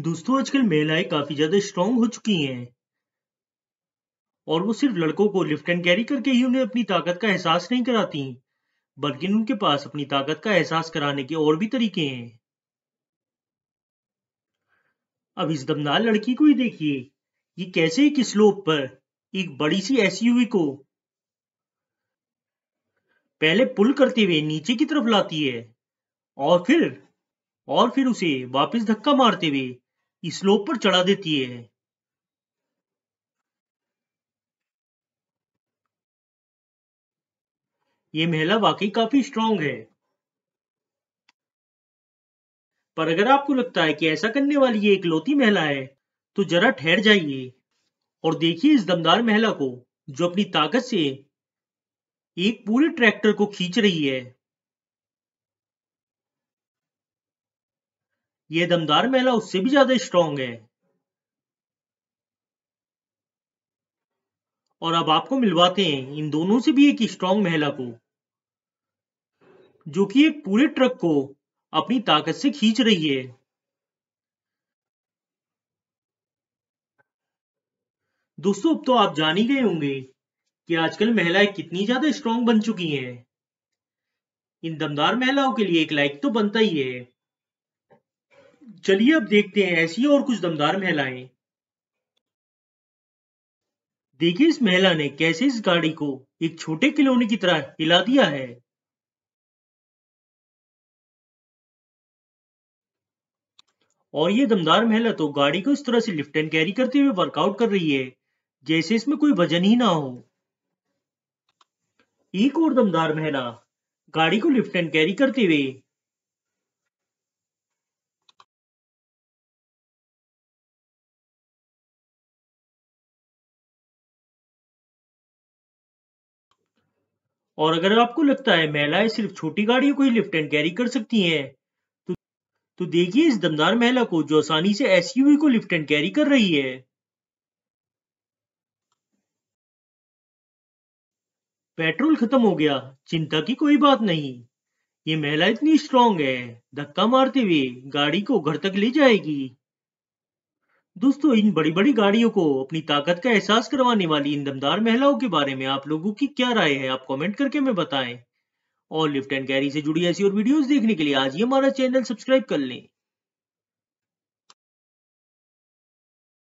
दोस्तों आजकल महिलाएं काफी ज्यादा स्ट्रांग हो चुकी हैं और वो सिर्फ लड़कों को लिफ्ट एंड कैरी करके ही उन्हें अपनी ताकत का एहसास नहीं कराती बल्कि उनके पास अपनी ताकत का एहसास कराने के और भी तरीके हैं अब इस दमदार लड़की को ही देखिए ये कैसे एक स्लोप पर एक बड़ी सी एसयूवी को पहले पुल करते हुए नीचे की तरफ लाती है और फिर और फिर उसे वापस धक्का मारते हुए स्लोप पर चढ़ा देती है ये महिला वाकई काफी स्ट्रांग है पर अगर आपको लगता है कि ऐसा करने वाली ये इकलौती महिला है तो जरा ठहर जाइए और देखिए इस दमदार महिला को जो अपनी ताकत से एक पूरे ट्रैक्टर को खींच रही है ये दमदार महिला उससे भी ज्यादा स्ट्रांग है और अब आपको मिलवाते हैं इन दोनों से भी एक स्ट्रांग महिला को जो कि एक पूरे ट्रक को अपनी ताकत से खींच रही है दोस्तों अब तो आप जान ही गए होंगे कि आजकल महिलाएं कितनी ज्यादा स्ट्रांग बन चुकी हैं इन दमदार महिलाओं के लिए एक लाइक तो बनता ही है चलिए अब देखते हैं ऐसी और कुछ दमदार महिलाएं देखिए इस महिला ने कैसे इस गाड़ी को एक छोटे खिलौने की तरह हिला दिया है और ये दमदार महिला तो गाड़ी को इस तरह से लिफ्ट एंड कैरी करते हुए वर्कआउट कर रही है जैसे इसमें कोई वजन ही ना हो एक और दमदार महिला गाड़ी को लिफ्ट एंड कैरी करते हुए और अगर आपको लगता है महिलाएं सिर्फ छोटी गाड़ियों को ही लिफ्ट एंड कैरी कर सकती हैं तो, तो देखिए इस दमदार महिला को जो आसानी से एसयूवी को लिफ्ट एंड कैरी कर रही है पेट्रोल खत्म हो गया चिंता की कोई बात नहीं ये महिला इतनी स्ट्रांग है धक्का मारते हुए गाड़ी को घर तक ले जाएगी दोस्तों इन बड़ी बड़ी गाड़ियों को अपनी ताकत का एहसास करवाने वाली इन दमदार महिलाओं के बारे में आप लोगों की क्या राय है आप कमेंट करके हमें बताएं और लिफ्ट एंड कैरी से जुड़ी ऐसी और वीडियोस देखने के लिए आज ही हमारा चैनल सब्सक्राइब कर लें